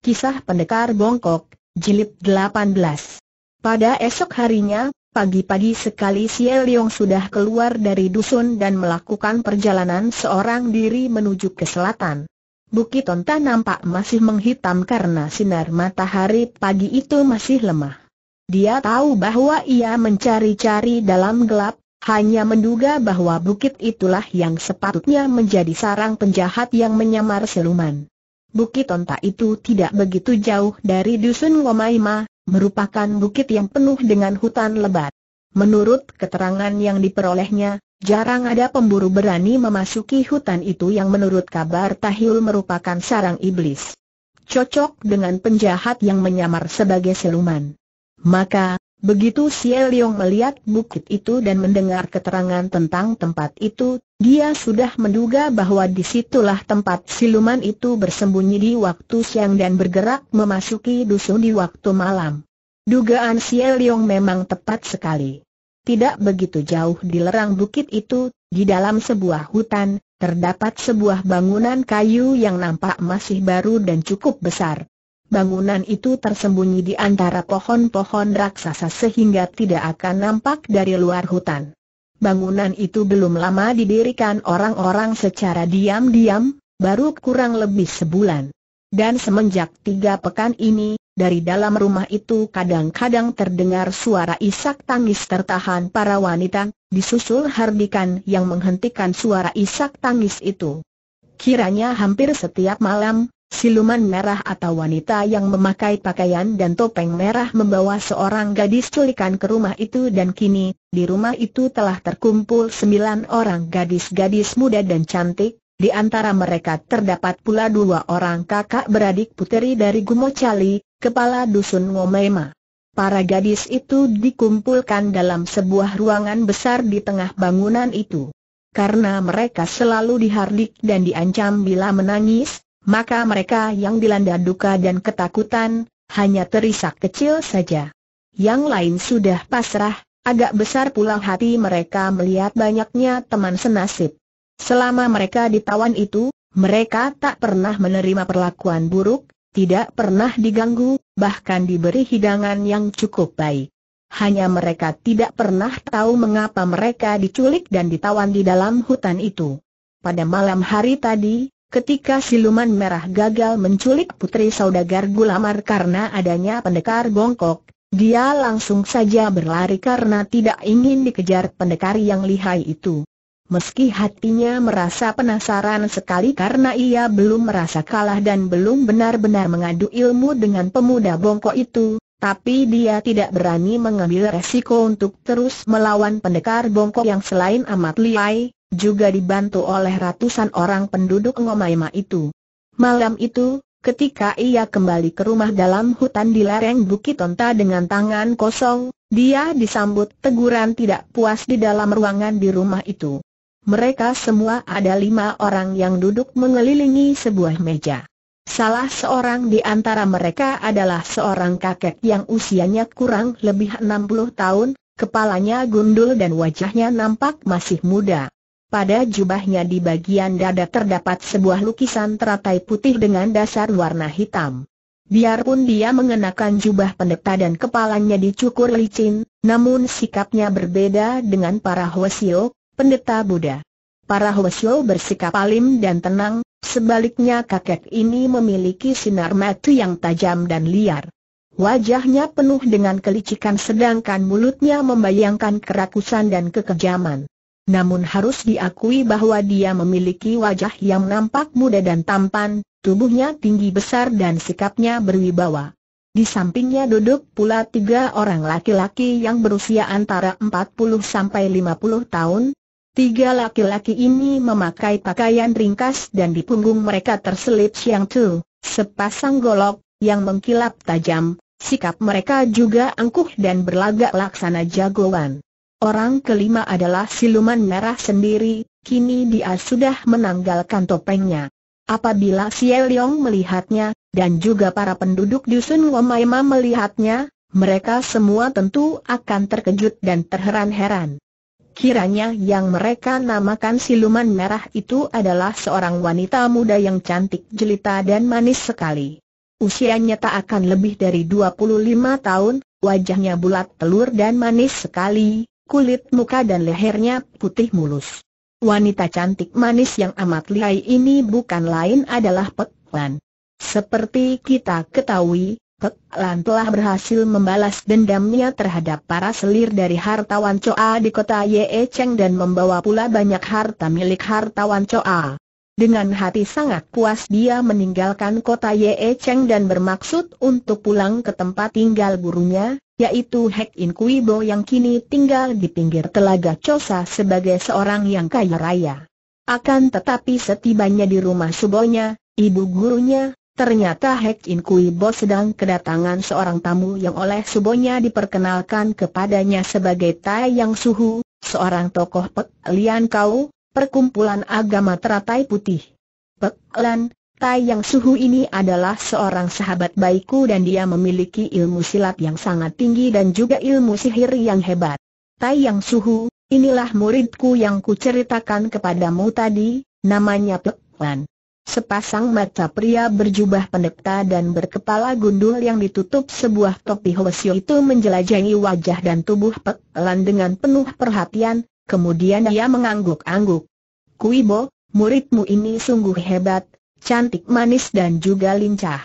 Kisah Pendekar Bongkok, Jilid 18 Pada esok harinya, pagi-pagi sekali si Leong sudah keluar dari dusun dan melakukan perjalanan seorang diri menuju ke selatan. Bukit Onta nampak masih menghitam karena sinar matahari pagi itu masih lemah. Dia tahu bahwa ia mencari-cari dalam gelap, hanya menduga bahwa bukit itulah yang sepatutnya menjadi sarang penjahat yang menyamar seluman. Bukit Onta itu tidak begitu jauh dari Dusun Womaima, merupakan bukit yang penuh dengan hutan lebat. Menurut keterangan yang diperolehnya, jarang ada pemburu berani memasuki hutan itu yang menurut kabar Tahil merupakan sarang iblis. Cocok dengan penjahat yang menyamar sebagai siluman. Maka, Begitu Xie Yong melihat bukit itu dan mendengar keterangan tentang tempat itu, dia sudah menduga bahwa disitulah tempat siluman itu bersembunyi di waktu siang dan bergerak memasuki dusun di waktu malam. Dugaan Xie Yong memang tepat sekali. Tidak begitu jauh di lerang bukit itu, di dalam sebuah hutan, terdapat sebuah bangunan kayu yang nampak masih baru dan cukup besar bangunan itu tersembunyi di antara pohon-pohon raksasa sehingga tidak akan nampak dari luar hutan. Bangunan itu belum lama didirikan orang-orang secara diam-diam, baru kurang lebih sebulan. Dan semenjak tiga pekan ini, dari dalam rumah itu kadang-kadang terdengar suara isak tangis tertahan para wanita, disusul hardikan yang menghentikan suara isak tangis itu. Kiranya hampir setiap malam, siluman merah atau wanita yang memakai pakaian dan topeng merah membawa seorang gadis culikan ke rumah itu dan kini, di rumah itu telah terkumpul sembilan orang gadis-gadis muda dan cantik, di antara mereka terdapat pula dua orang kakak beradik puteri dari Gumocali, kepala dusun Ngomema. Para gadis itu dikumpulkan dalam sebuah ruangan besar di tengah bangunan itu. Karena mereka selalu dihardik dan diancam bila menangis, maka mereka yang dilanda duka dan ketakutan, hanya terisak kecil saja. Yang lain sudah pasrah, agak besar pula hati mereka melihat banyaknya teman senasib. Selama mereka ditawan itu, mereka tak pernah menerima perlakuan buruk, tidak pernah diganggu, bahkan diberi hidangan yang cukup baik. Hanya mereka tidak pernah tahu mengapa mereka diculik dan ditawan di dalam hutan itu. Pada malam hari tadi, Ketika siluman merah gagal menculik putri saudagar Gulamar karena adanya pendekar bongkok, dia langsung saja berlari karena tidak ingin dikejar pendekar yang lihai itu. Meski hatinya merasa penasaran sekali karena ia belum merasa kalah dan belum benar-benar mengadu ilmu dengan pemuda bongkok itu, tapi dia tidak berani mengambil resiko untuk terus melawan pendekar bongkok yang selain amat lihai, juga dibantu oleh ratusan orang penduduk Ngomaima itu. Malam itu, ketika ia kembali ke rumah dalam hutan di lereng Bukit Tonta dengan tangan kosong, dia disambut teguran tidak puas di dalam ruangan di rumah itu. Mereka semua ada lima orang yang duduk mengelilingi sebuah meja. Salah seorang di antara mereka adalah seorang kakek yang usianya kurang lebih 60 tahun, kepalanya gundul dan wajahnya nampak masih muda. Pada jubahnya di bagian dada terdapat sebuah lukisan teratai putih dengan dasar warna hitam. Biarpun dia mengenakan jubah pendeta dan kepalanya dicukur licin, namun sikapnya berbeda dengan para Hwasyo, pendeta Buddha. Para Hwasyo bersikap alim dan tenang, sebaliknya kakek ini memiliki sinar mata yang tajam dan liar. Wajahnya penuh dengan kelicikan sedangkan mulutnya membayangkan kerakusan dan kekejaman. Namun harus diakui bahwa dia memiliki wajah yang nampak muda dan tampan, tubuhnya tinggi besar dan sikapnya berwibawa. Di sampingnya duduk pula tiga orang laki-laki yang berusia antara 40 sampai 50 tahun. Tiga laki-laki ini memakai pakaian ringkas dan di punggung mereka terselip siang tu, sepasang golok, yang mengkilap tajam, sikap mereka juga angkuh dan berlagak laksana jagoan. Orang kelima adalah siluman merah sendiri, kini dia sudah menanggalkan topengnya. Apabila Xie melihatnya, dan juga para penduduk dusun Womaima melihatnya, mereka semua tentu akan terkejut dan terheran-heran. Kiranya yang mereka namakan siluman merah itu adalah seorang wanita muda yang cantik jelita dan manis sekali. Usianya tak akan lebih dari 25 tahun, wajahnya bulat telur dan manis sekali, kulit muka dan lehernya putih mulus. Wanita cantik manis yang amat lihai ini bukan lain adalah Pek Lan. Seperti kita ketahui, Pek Lan telah berhasil membalas dendamnya terhadap para selir dari hartawan Coa di kota Ye Cheng dan membawa pula banyak harta milik hartawan Coa. Dengan hati sangat puas dia meninggalkan kota Ye Cheng dan bermaksud untuk pulang ke tempat tinggal gurunya, yaitu Hek In Kui Bo yang kini tinggal di pinggir telaga Cosa sebagai seorang yang kaya raya. Akan tetapi setibanya di rumah subonya, ibu gurunya, ternyata Hek In Kui Bo sedang kedatangan seorang tamu yang oleh subonya diperkenalkan kepadanya sebagai Tai Yang Suhu, seorang tokoh Pek Lian Kau, Perkumpulan Agama Teratai Putih. Pek Lan, Tai Yang Suhu ini adalah seorang sahabat baikku dan dia memiliki ilmu silat yang sangat tinggi dan juga ilmu sihir yang hebat. Tai Yang Suhu, inilah muridku yang kuceritakan kepadamu tadi, namanya Pek Lan. Sepasang mata pria berjubah pendeta dan berkepala gundul yang ditutup sebuah topi hosio itu menjelajahi wajah dan tubuh Pek dengan penuh perhatian, kemudian ia mengangguk-angguk. Kuibo, muridmu ini sungguh hebat, cantik manis dan juga lincah.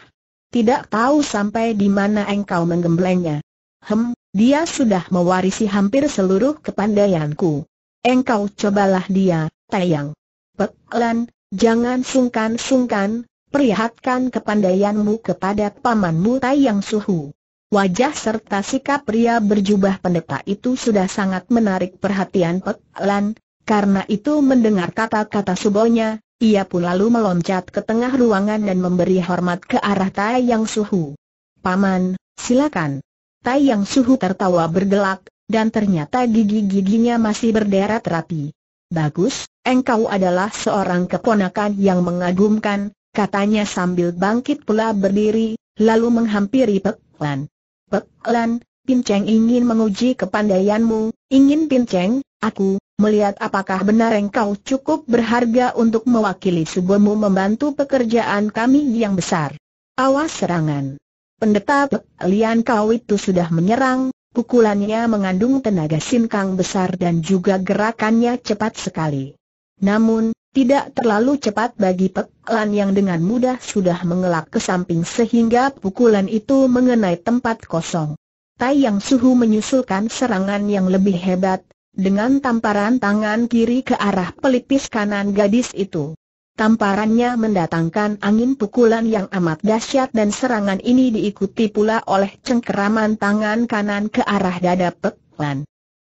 Tidak tahu sampai di mana engkau menggemblengnya. Hem, dia sudah mewarisi hampir seluruh kepandaianku. Engkau cobalah dia, Tayang. Peklan, jangan sungkan-sungkan, perlihatkan kepandaianmu kepada pamanmu Tayang Suhu. Wajah serta sikap pria berjubah pendeta itu sudah sangat menarik perhatian Pek Lan, karena itu mendengar kata-kata subonya, ia pun lalu meloncat ke tengah ruangan dan memberi hormat ke arah Tai Yang Suhu. Paman, silakan. Tai Yang Suhu tertawa bergelak, dan ternyata gigi-giginya masih berderet rapi. Bagus, engkau adalah seorang keponakan yang mengagumkan, katanya sambil bangkit pula berdiri, lalu menghampiri Pek Lan. Pek Lan, Pinceng ingin menguji kepandaianmu, ingin Pinceng, aku, melihat apakah benar engkau cukup berharga untuk mewakili subuhmu membantu pekerjaan kami yang besar. Awas serangan. Pendeta Pek Lian kau itu sudah menyerang, pukulannya mengandung tenaga sinkang besar dan juga gerakannya cepat sekali. Namun, tidak terlalu cepat bagi Pek yang dengan mudah sudah mengelak ke samping sehingga pukulan itu mengenai tempat kosong. Tai Yang Suhu menyusulkan serangan yang lebih hebat, dengan tamparan tangan kiri ke arah pelipis kanan gadis itu. Tamparannya mendatangkan angin pukulan yang amat dahsyat dan serangan ini diikuti pula oleh cengkeraman tangan kanan ke arah dada Pek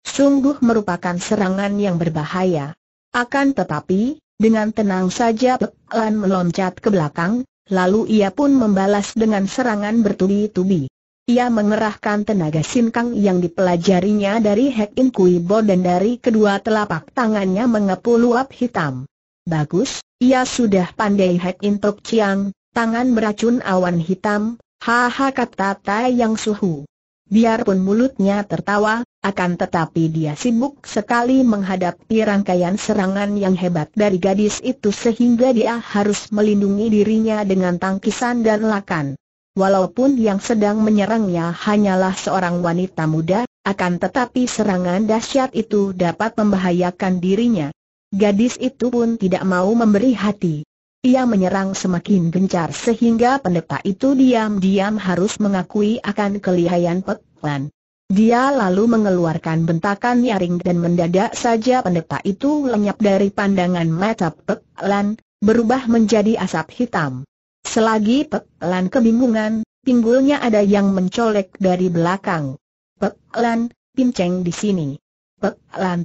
Sungguh merupakan serangan yang berbahaya. Akan tetapi, dengan tenang saja Pek Lan meloncat ke belakang, lalu ia pun membalas dengan serangan bertubi-tubi. Ia mengerahkan tenaga sinkang yang dipelajarinya dari Hek In Kui Bo dan dari kedua telapak tangannya mengepul uap hitam. Bagus, ia sudah pandai Hek In Tok Chiang, tangan beracun awan hitam, haha kata Tai Yang Suhu. Biarpun mulutnya tertawa, akan tetapi dia sibuk sekali menghadapi rangkaian serangan yang hebat dari gadis itu sehingga dia harus melindungi dirinya dengan tangkisan dan lakan. Walaupun yang sedang menyerangnya hanyalah seorang wanita muda, akan tetapi serangan dahsyat itu dapat membahayakan dirinya. Gadis itu pun tidak mau memberi hati. Ia menyerang semakin gencar sehingga pendeta itu diam-diam harus mengakui akan kelihayan Pek Dia lalu mengeluarkan bentakan nyaring dan mendadak saja pendeta itu lenyap dari pandangan mata Pek berubah menjadi asap hitam. Selagi Pek kebingungan, pinggulnya ada yang mencolek dari belakang. Pek pinceng di sini. Pek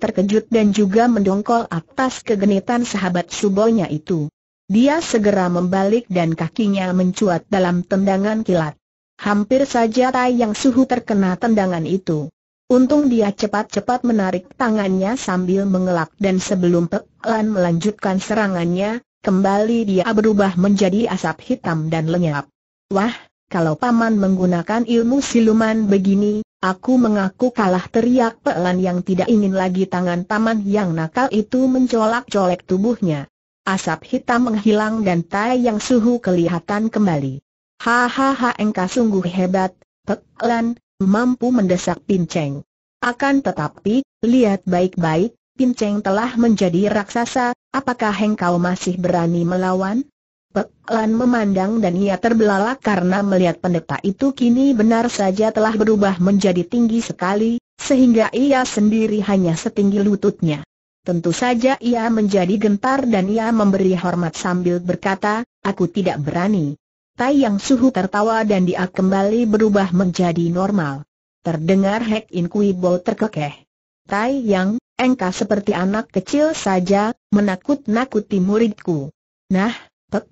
terkejut dan juga mendongkol atas kegenitan sahabat subonya itu. Dia segera membalik dan kakinya mencuat dalam tendangan kilat. Hampir saja Tai Yang Suhu terkena tendangan itu. Untung dia cepat-cepat menarik tangannya sambil mengelak dan sebelum Pek Lan melanjutkan serangannya, kembali dia berubah menjadi asap hitam dan lenyap. Wah, kalau paman menggunakan ilmu siluman begini, aku mengaku kalah teriak Pek Lan yang tidak ingin lagi tangan paman yang nakal itu mencolak-colek tubuhnya. Asap hitam menghilang dan Tai Yang Suhu kelihatan kembali. Hahaha engkau sungguh hebat, Pek Lan, mampu mendesak Pin Cheng. Akan tetapi, lihat baik-baik, Pin Cheng telah menjadi raksasa, apakah engkau masih berani melawan? Pek Lan memandang dan ia terbelalak karena melihat pendeta itu kini benar saja telah berubah menjadi tinggi sekali, sehingga ia sendiri hanya setinggi lututnya. Tentu saja ia menjadi gentar dan ia memberi hormat sambil berkata, aku tidak berani. Tai Yang Suhu tertawa dan dia kembali berubah menjadi normal. Terdengar Hek In Kui Bo terkekeh. Tai Yang, engkau seperti anak kecil saja, menakut-nakuti muridku. Nah, Pek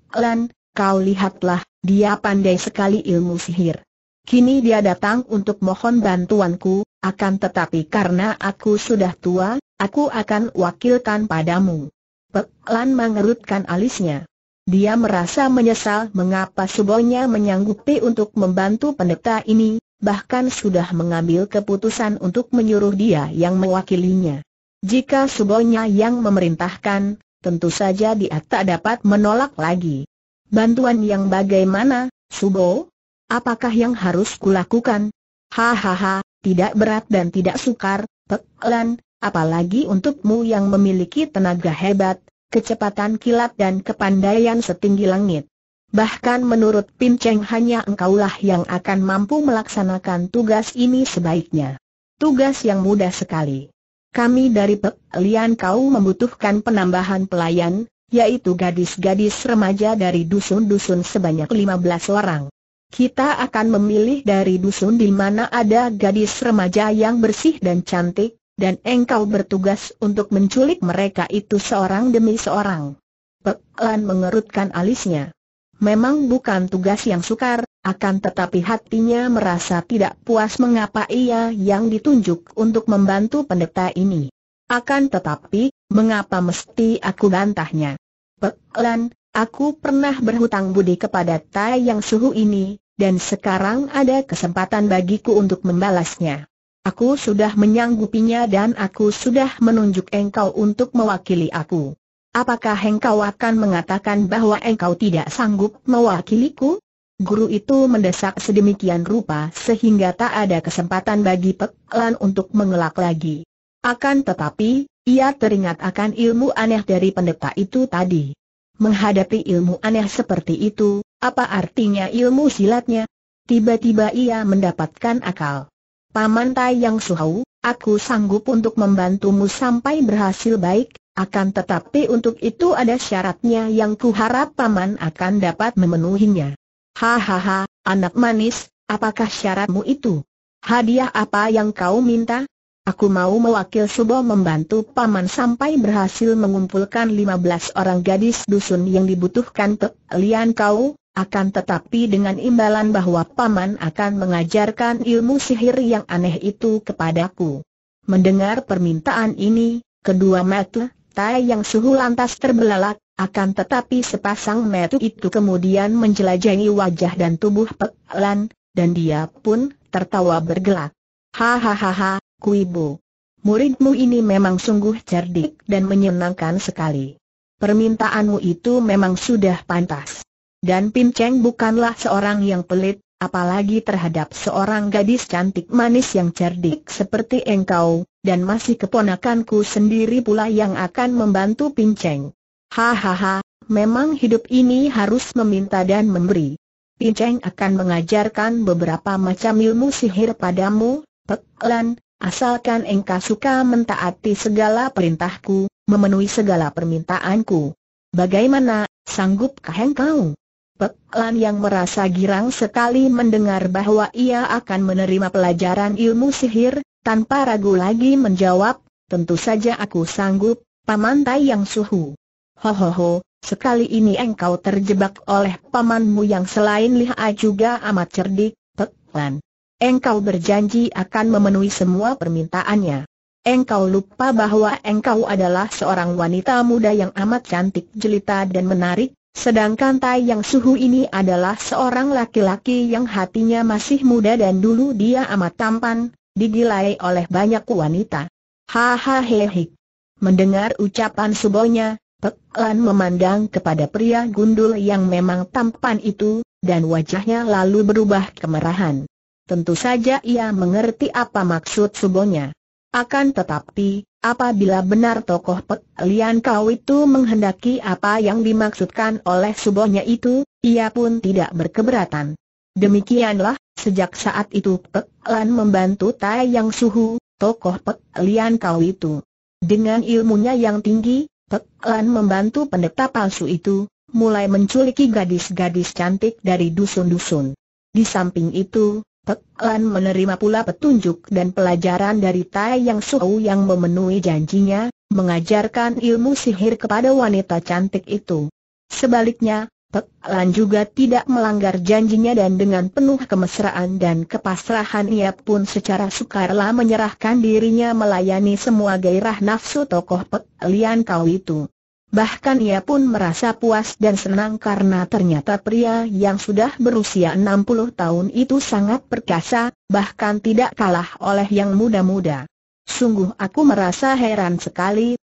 kau lihatlah, dia pandai sekali ilmu sihir. Kini dia datang untuk mohon bantuanku, akan tetapi karena aku sudah tua, aku akan wakilkan padamu. Pek Lan mengerutkan alisnya. Dia merasa menyesal mengapa subonya menyanggupi untuk membantu pendeta ini, bahkan sudah mengambil keputusan untuk menyuruh dia yang mewakilinya. Jika subonya yang memerintahkan, tentu saja dia tak dapat menolak lagi. Bantuan yang bagaimana, Subo? Apakah yang harus kulakukan? Hahaha, tidak berat dan tidak sukar, pekelan, apalagi untukmu yang memiliki tenaga hebat, kecepatan kilat dan kepandaian setinggi langit. Bahkan menurut Pin Cheng hanya engkaulah yang akan mampu melaksanakan tugas ini sebaiknya. Tugas yang mudah sekali. Kami dari pekelian kau membutuhkan penambahan pelayan, yaitu gadis-gadis remaja dari dusun-dusun sebanyak 15 orang. Kita akan memilih dari dusun di mana ada gadis remaja yang bersih dan cantik, dan engkau bertugas untuk menculik mereka itu seorang demi seorang. Pek mengerutkan alisnya. Memang bukan tugas yang sukar, akan tetapi hatinya merasa tidak puas mengapa ia yang ditunjuk untuk membantu pendeta ini. Akan tetapi, mengapa mesti aku bantahnya? Pek Aku pernah berhutang budi kepada Tai Yang Suhu ini, dan sekarang ada kesempatan bagiku untuk membalasnya. Aku sudah menyanggupinya dan aku sudah menunjuk engkau untuk mewakili aku. Apakah engkau akan mengatakan bahwa engkau tidak sanggup mewakiliku? Guru itu mendesak sedemikian rupa sehingga tak ada kesempatan bagi Pek untuk mengelak lagi. Akan tetapi, ia teringat akan ilmu aneh dari pendeta itu tadi. Menghadapi ilmu aneh seperti itu, apa artinya ilmu silatnya? Tiba-tiba ia mendapatkan akal. Paman Tai Yang Suhau, aku sanggup untuk membantumu sampai berhasil baik, akan tetapi untuk itu ada syaratnya yang kuharap Paman akan dapat memenuhinya. Hahaha, anak manis, apakah syaratmu itu? Hadiah apa yang kau minta? Aku mau mewakil Subo membantu Paman sampai berhasil mengumpulkan 15 orang gadis dusun yang dibutuhkan ke Lian Kau, akan tetapi dengan imbalan bahwa Paman akan mengajarkan ilmu sihir yang aneh itu kepadaku. Mendengar permintaan ini, kedua mata Tai yang suhu lantas terbelalak, akan tetapi sepasang mata itu kemudian menjelajahi wajah dan tubuh Pek Lan, dan dia pun tertawa bergelak. Hahaha, Kuibu. Muridmu ini memang sungguh cerdik dan menyenangkan sekali. Permintaanmu itu memang sudah pantas. Dan Pin Cheng bukanlah seorang yang pelit, apalagi terhadap seorang gadis cantik manis yang cerdik seperti engkau, dan masih keponakanku sendiri pula yang akan membantu Pin Cheng. Hahaha, memang hidup ini harus meminta dan memberi. Pin Cheng akan mengajarkan beberapa macam ilmu sihir padamu, Pek Lan, Asalkan engkau suka mentaati segala perintahku, memenuhi segala permintaanku. Bagaimana, sanggupkah engkau? Pek Lan yang merasa girang sekali mendengar bahwa ia akan menerima pelajaran ilmu sihir, tanpa ragu lagi menjawab, tentu saja aku sanggup, Paman Tai Yang Suhu. Ho ho ho, sekali ini engkau terjebak oleh pamanmu yang selain lihai juga amat cerdik, Pek Lan. Engkau berjanji akan memenuhi semua permintaannya. Engkau lupa bahwa engkau adalah seorang wanita muda yang amat cantik jelita dan menarik, sedangkan Tai Yang Suhu ini adalah seorang laki-laki yang hatinya masih muda dan dulu dia amat tampan, digilai oleh banyak wanita. Hahaha. Mendengar ucapan subonya, Pek memandang kepada pria gundul yang memang tampan itu, dan wajahnya lalu berubah kemerahan tentu saja ia mengerti apa maksud subonya. Akan tetapi, apabila benar tokoh Pek Lian Kau itu menghendaki apa yang dimaksudkan oleh subonya itu, ia pun tidak berkeberatan. Demikianlah, sejak saat itu Pek Lan membantu Tai Yang Suhu, tokoh Pek Lian Kau itu. Dengan ilmunya yang tinggi, Pek Lan membantu pendeta palsu itu, mulai menculiki gadis-gadis cantik dari dusun-dusun. Di samping itu, Pek menerima pula petunjuk dan pelajaran dari Tai Yang Suhu yang memenuhi janjinya, mengajarkan ilmu sihir kepada wanita cantik itu. Sebaliknya, Pek juga tidak melanggar janjinya dan dengan penuh kemesraan dan kepasrahan ia pun secara sukarela menyerahkan dirinya melayani semua gairah nafsu tokoh Pek Lian Kau itu. Bahkan ia pun merasa puas dan senang karena ternyata pria yang sudah berusia 60 tahun itu sangat perkasa, bahkan tidak kalah oleh yang muda-muda. Sungguh aku merasa heran sekali,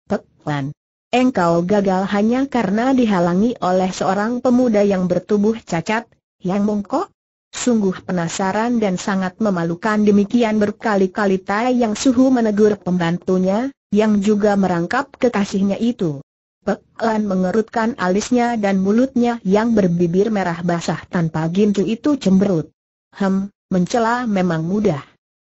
Wan. Engkau gagal hanya karena dihalangi oleh seorang pemuda yang bertubuh cacat, yang mongkok? Sungguh penasaran dan sangat memalukan demikian berkali-kali Tai Yang Suhu menegur pembantunya, yang juga merangkap kekasihnya itu. Pek Lan mengerutkan alisnya dan mulutnya yang berbibir merah basah tanpa gincu itu cemberut. Hem, mencela memang mudah.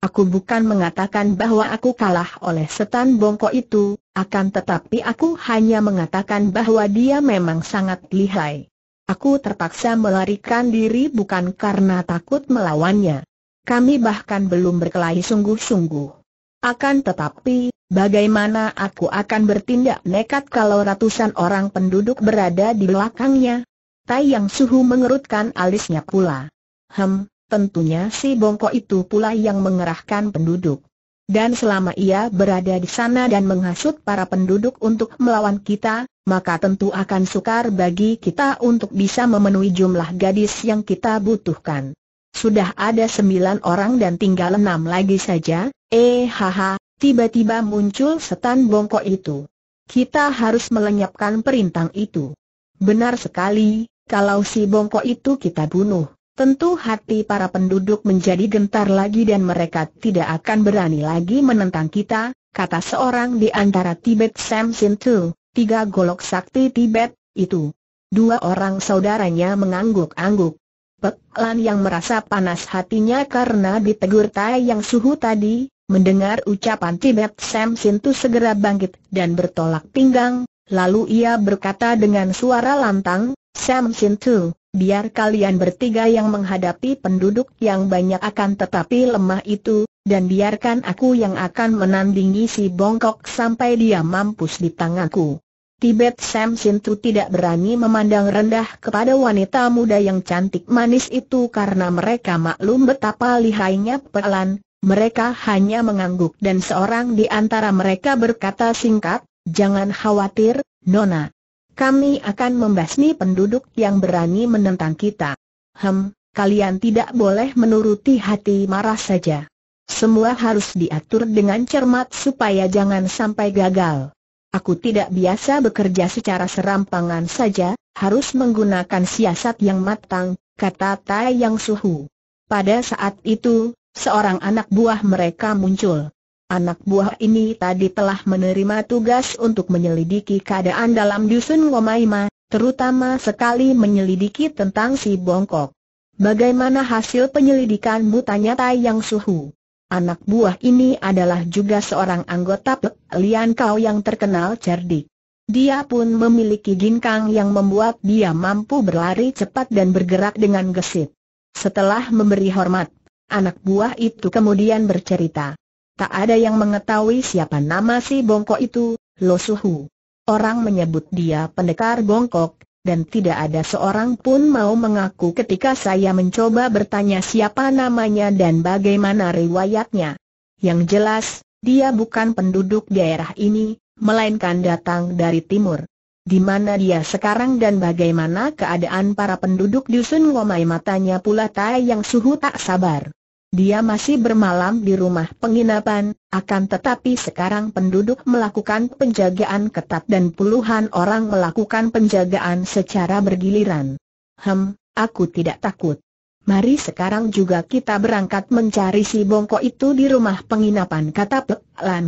Aku bukan mengatakan bahwa aku kalah oleh setan bongkok itu, akan tetapi aku hanya mengatakan bahwa dia memang sangat lihai. Aku terpaksa melarikan diri bukan karena takut melawannya. Kami bahkan belum berkelahi sungguh-sungguh. Akan tetapi, bagaimana aku akan bertindak nekat kalau ratusan orang penduduk berada di belakangnya? Tai Yang Suhu mengerutkan alisnya pula. Hem, tentunya si bongkok itu pula yang mengerahkan penduduk. Dan selama ia berada di sana dan menghasut para penduduk untuk melawan kita, maka tentu akan sukar bagi kita untuk bisa memenuhi jumlah gadis yang kita butuhkan. Sudah ada sembilan orang dan tinggal enam lagi saja, eh haha, tiba-tiba muncul setan bongkok itu. Kita harus melenyapkan perintang itu. Benar sekali, kalau si bongkok itu kita bunuh, tentu hati para penduduk menjadi gentar lagi dan mereka tidak akan berani lagi menentang kita, kata seorang di antara Tibet Sam Sintu, tiga golok sakti Tibet, itu. Dua orang saudaranya mengangguk-angguk. Pek Lan yang merasa panas hatinya karena ditegur Tai Yang Suhu tadi, mendengar ucapan Tibet Sam Sintu segera bangkit dan bertolak pinggang, lalu ia berkata dengan suara lantang, Sam Sintu, biar kalian bertiga yang menghadapi penduduk yang banyak akan tetapi lemah itu, dan biarkan aku yang akan menandingi si bongkok sampai dia mampus di tanganku. Tibet Sam Sintu tidak berani memandang rendah kepada wanita muda yang cantik manis itu karena mereka maklum betapa lihainya pelan, mereka hanya mengangguk dan seorang di antara mereka berkata singkat, jangan khawatir, Nona. Kami akan membasmi penduduk yang berani menentang kita. Hem, kalian tidak boleh menuruti hati marah saja. Semua harus diatur dengan cermat supaya jangan sampai gagal. Aku tidak biasa bekerja secara serampangan saja, harus menggunakan siasat yang matang, kata Tai Yang Suhu. Pada saat itu, seorang anak buah mereka muncul. Anak buah ini tadi telah menerima tugas untuk menyelidiki keadaan dalam dusun Ngomaima, terutama sekali menyelidiki tentang si Bongkok. Bagaimana hasil penyelidikanmu tanya Tai Yang Suhu? Anak buah ini adalah juga seorang anggota Pek Lian Kau yang terkenal cerdik. Dia pun memiliki ginkang yang membuat dia mampu berlari cepat dan bergerak dengan gesit. Setelah memberi hormat, anak buah itu kemudian bercerita. Tak ada yang mengetahui siapa nama si bongkok itu, Lo Suhu. Orang menyebut dia pendekar bongkok, dan tidak ada seorang pun mau mengaku ketika saya mencoba bertanya siapa namanya dan bagaimana riwayatnya. Yang jelas, dia bukan penduduk daerah ini, melainkan datang dari timur. Di mana dia sekarang dan bagaimana keadaan para penduduk dusun Ngomai matanya pula Tai yang suhu tak sabar. Dia masih bermalam di rumah penginapan, akan tetapi sekarang penduduk melakukan penjagaan ketat dan puluhan orang melakukan penjagaan secara bergiliran. Hem, aku tidak takut. Mari sekarang juga kita berangkat mencari si bongkok itu di rumah penginapan kata Pek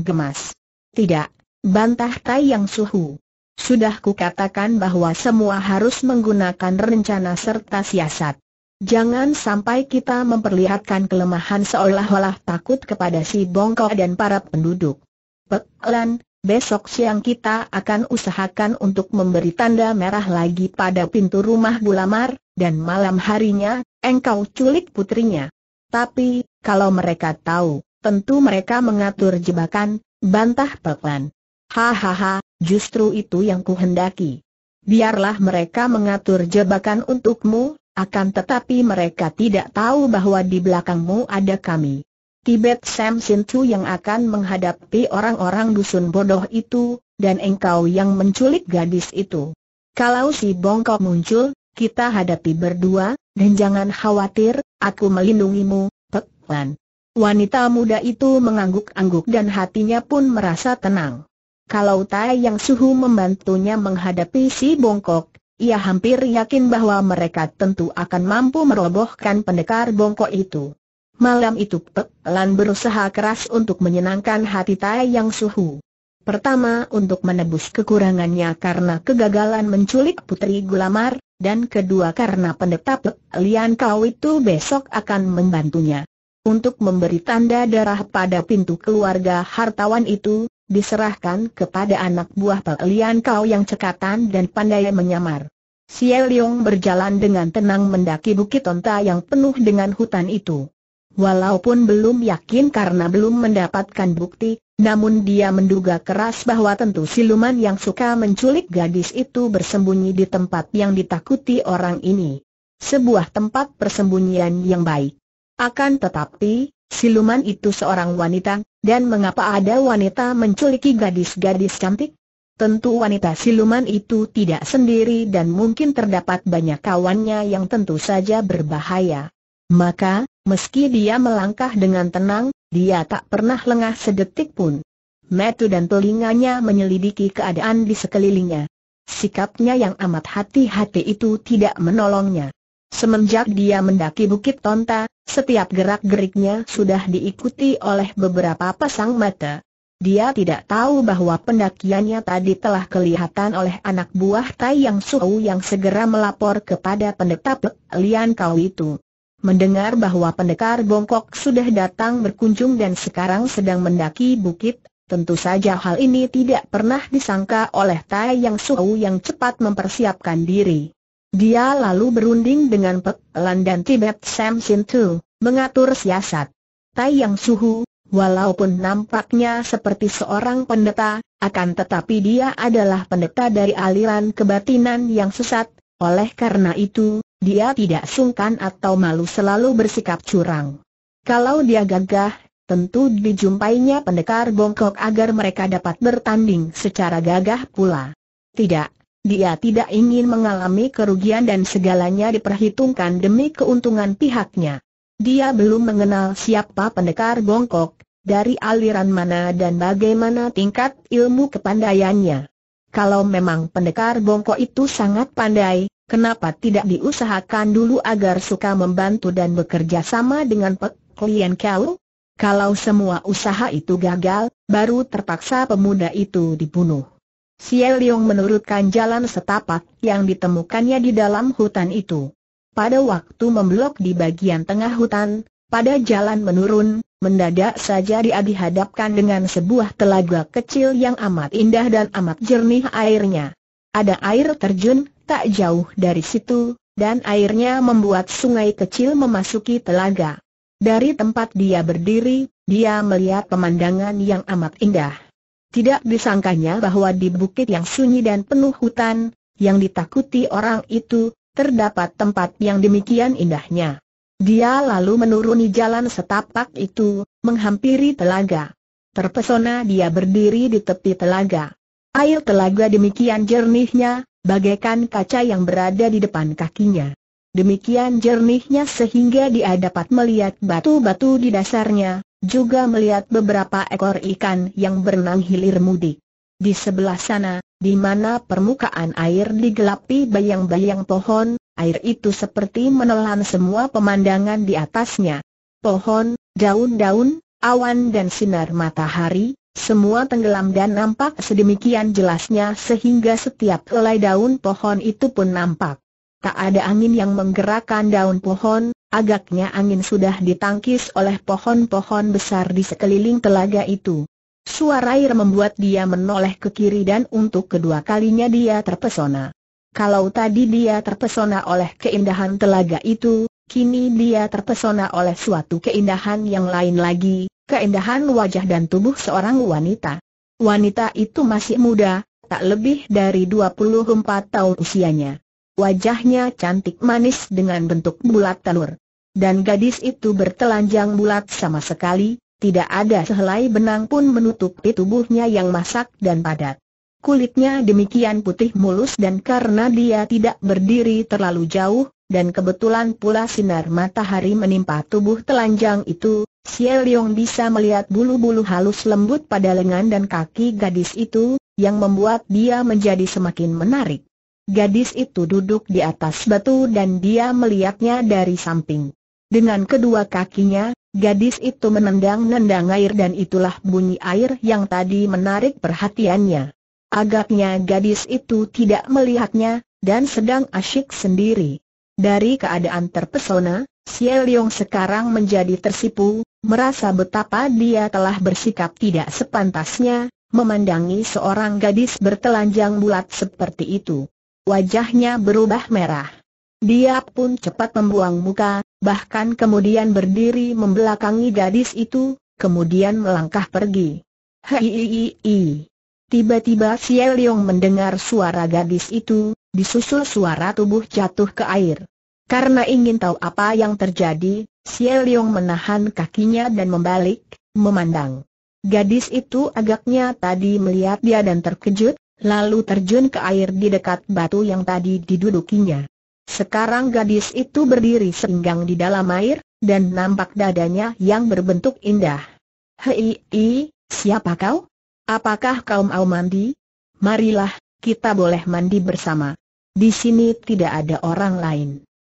gemas. Tidak, bantah Tai Yang Suhu. Sudah kukatakan bahwa semua harus menggunakan rencana serta siasat. Jangan sampai kita memperlihatkan kelemahan seolah-olah takut kepada si bongkok dan para penduduk. Pek besok siang kita akan usahakan untuk memberi tanda merah lagi pada pintu rumah Bulamar, dan malam harinya, engkau culik putrinya. Tapi, kalau mereka tahu, tentu mereka mengatur jebakan, bantah Pek Hahaha, justru itu yang kuhendaki. Biarlah mereka mengatur jebakan untukmu, akan tetapi mereka tidak tahu bahwa di belakangmu ada kami. Tibet Sam Sintu yang akan menghadapi orang-orang dusun bodoh itu, dan engkau yang menculik gadis itu. Kalau si Bongkok muncul, kita hadapi berdua, dan jangan khawatir, aku melindungimu, Pek Wan. Wanita muda itu mengangguk-angguk dan hatinya pun merasa tenang. Kalau Tai Yang Suhu membantunya menghadapi si Bongkok, ia hampir yakin bahwa mereka tentu akan mampu merobohkan pendekar bongkok itu. Malam itu Pek Lan berusaha keras untuk menyenangkan hati Tai Yang Suhu. Pertama untuk menebus kekurangannya karena kegagalan menculik Putri Gulamar, dan kedua karena pendeta Pek Lian Kau itu besok akan membantunya. Untuk memberi tanda darah pada pintu keluarga hartawan itu, diserahkan kepada anak buah Pak Lian Kau yang cekatan dan pandai menyamar. Xie Leong berjalan dengan tenang mendaki bukit tonta yang penuh dengan hutan itu. Walaupun belum yakin karena belum mendapatkan bukti, namun dia menduga keras bahwa tentu siluman yang suka menculik gadis itu bersembunyi di tempat yang ditakuti orang ini. Sebuah tempat persembunyian yang baik. Akan tetapi, siluman itu seorang wanita, dan mengapa ada wanita menculiki gadis-gadis cantik? Tentu wanita siluman itu tidak sendiri dan mungkin terdapat banyak kawannya yang tentu saja berbahaya. Maka, meski dia melangkah dengan tenang, dia tak pernah lengah sedetik pun. Metu dan telinganya menyelidiki keadaan di sekelilingnya. Sikapnya yang amat hati-hati itu tidak menolongnya. Semenjak dia mendaki Bukit Tonta, setiap gerak-geriknya sudah diikuti oleh beberapa pasang mata. Dia tidak tahu bahwa pendakiannya tadi telah kelihatan oleh anak buah Tai Yang Suhu yang segera melapor kepada pendeta Lian Kau itu. Mendengar bahwa pendekar bongkok sudah datang berkunjung dan sekarang sedang mendaki bukit, tentu saja hal ini tidak pernah disangka oleh Tai Yang Suhu yang cepat mempersiapkan diri. Dia lalu berunding dengan Pek Lan dan Tibet Sam Sin Tu, mengatur siasat. Tai Yang Suhu, walaupun nampaknya seperti seorang pendeta, akan tetapi dia adalah pendeta dari aliran kebatinan yang sesat, oleh karena itu, dia tidak sungkan atau malu selalu bersikap curang. Kalau dia gagah, tentu dijumpainya pendekar bongkok agar mereka dapat bertanding secara gagah pula. Tidak, dia tidak ingin mengalami kerugian dan segalanya diperhitungkan demi keuntungan pihaknya. Dia belum mengenal siapa pendekar bongkok, dari aliran mana dan bagaimana tingkat ilmu kepandaiannya. Kalau memang pendekar bongkok itu sangat pandai, kenapa tidak diusahakan dulu agar suka membantu dan bekerja sama dengan klien kau? Kalau semua usaha itu gagal, baru terpaksa pemuda itu dibunuh. Xie Liong menurutkan jalan setapak yang ditemukannya di dalam hutan itu. Pada waktu memblok di bagian tengah hutan, pada jalan menurun, mendadak saja dia dihadapkan dengan sebuah telaga kecil yang amat indah dan amat jernih airnya. Ada air terjun, tak jauh dari situ, dan airnya membuat sungai kecil memasuki telaga. Dari tempat dia berdiri, dia melihat pemandangan yang amat indah. Tidak disangkanya bahwa di bukit yang sunyi dan penuh hutan, yang ditakuti orang itu, terdapat tempat yang demikian indahnya. Dia lalu menuruni jalan setapak itu, menghampiri telaga. Terpesona dia berdiri di tepi telaga. Air telaga demikian jernihnya, bagaikan kaca yang berada di depan kakinya. Demikian jernihnya sehingga dia dapat melihat batu-batu di dasarnya, juga melihat beberapa ekor ikan yang berenang hilir mudik. Di sebelah sana, di mana permukaan air digelapi bayang-bayang pohon, air itu seperti menelan semua pemandangan di atasnya. Pohon, daun-daun, awan dan sinar matahari, semua tenggelam dan nampak sedemikian jelasnya sehingga setiap helai daun pohon itu pun nampak. Tak ada angin yang menggerakkan daun pohon, Agaknya angin sudah ditangkis oleh pohon-pohon besar di sekeliling telaga itu. Suara air membuat dia menoleh ke kiri dan untuk kedua kalinya dia terpesona. Kalau tadi dia terpesona oleh keindahan telaga itu, kini dia terpesona oleh suatu keindahan yang lain lagi, keindahan wajah dan tubuh seorang wanita. Wanita itu masih muda, tak lebih dari 24 tahun usianya. Wajahnya cantik manis dengan bentuk bulat telur. Dan gadis itu bertelanjang bulat sama sekali, tidak ada sehelai benang pun menutupi tubuhnya yang masak dan padat. Kulitnya demikian putih mulus dan karena dia tidak berdiri terlalu jauh, dan kebetulan pula sinar matahari menimpa tubuh telanjang itu, Xie Leong bisa melihat bulu-bulu halus lembut pada lengan dan kaki gadis itu, yang membuat dia menjadi semakin menarik. Gadis itu duduk di atas batu dan dia melihatnya dari samping. Dengan kedua kakinya, gadis itu menendang-nendang air dan itulah bunyi air yang tadi menarik perhatiannya. Agaknya gadis itu tidak melihatnya, dan sedang asyik sendiri. Dari keadaan terpesona, Xie sekarang menjadi tersipu, merasa betapa dia telah bersikap tidak sepantasnya, memandangi seorang gadis bertelanjang bulat seperti itu. Wajahnya berubah merah. Dia pun cepat membuang muka, bahkan kemudian berdiri membelakangi gadis itu, kemudian melangkah pergi. Hei, Tiba-tiba Xie Leong mendengar suara gadis itu, disusul suara tubuh jatuh ke air. Karena ingin tahu apa yang terjadi, Xie Leong menahan kakinya dan membalik, memandang. Gadis itu agaknya tadi melihat dia dan terkejut, lalu terjun ke air di dekat batu yang tadi didudukinya. Sekarang gadis itu berdiri senggang di dalam air, dan nampak dadanya yang berbentuk indah. Hei, siapa kau? Apakah kau mau mandi? Marilah, kita boleh mandi bersama. Di sini tidak ada orang lain.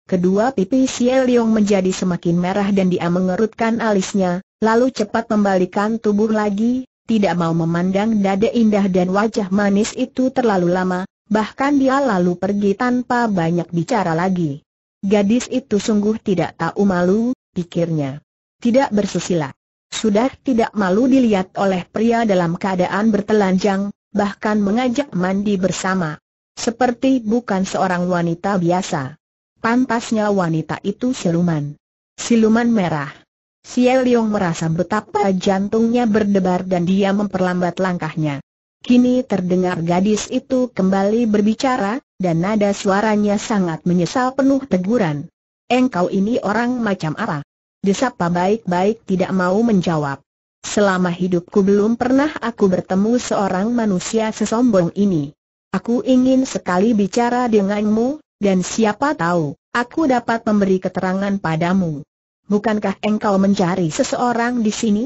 Kedua pipi Siel Leong menjadi semakin merah dan dia mengerutkan alisnya, lalu cepat membalikan tubuh lagi, tidak mau memandang dada indah dan wajah manis itu terlalu lama, bahkan dia lalu pergi tanpa banyak bicara lagi. Gadis itu sungguh tidak tahu malu, pikirnya. Tidak bersusila. Sudah tidak malu dilihat oleh pria dalam keadaan bertelanjang, bahkan mengajak mandi bersama. Seperti bukan seorang wanita biasa. Pantasnya wanita itu siluman. Siluman merah. Xie Leong merasa betapa jantungnya berdebar dan dia memperlambat langkahnya. Kini terdengar gadis itu kembali berbicara, dan nada suaranya sangat menyesal penuh teguran. Engkau ini orang macam apa? Desapa baik-baik tidak mau menjawab. Selama hidupku belum pernah aku bertemu seorang manusia sesombong ini. Aku ingin sekali bicara denganmu, dan siapa tahu, aku dapat memberi keterangan padamu bukankah engkau mencari seseorang di sini?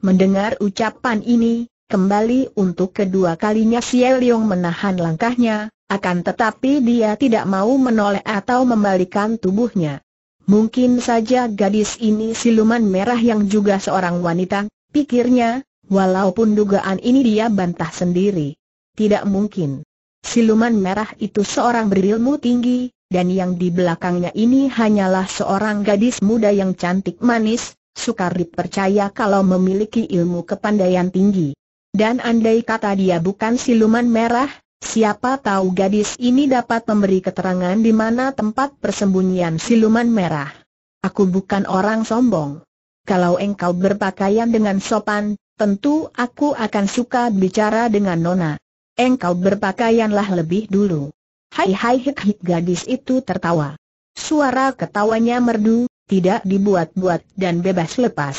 Mendengar ucapan ini, kembali untuk kedua kalinya Xie Leong menahan langkahnya, akan tetapi dia tidak mau menoleh atau membalikan tubuhnya. Mungkin saja gadis ini siluman merah yang juga seorang wanita, pikirnya, walaupun dugaan ini dia bantah sendiri. Tidak mungkin. Siluman merah itu seorang berilmu tinggi, dan yang di belakangnya ini hanyalah seorang gadis muda yang cantik manis, sukar dipercaya kalau memiliki ilmu kepandaian tinggi. Dan andai kata dia bukan siluman merah, siapa tahu gadis ini dapat memberi keterangan di mana tempat persembunyian siluman merah. Aku bukan orang sombong. Kalau engkau berpakaian dengan sopan, tentu aku akan suka bicara dengan Nona. Engkau berpakaianlah lebih dulu. Hai hai hik gadis itu tertawa. Suara ketawanya merdu, tidak dibuat-buat dan bebas lepas.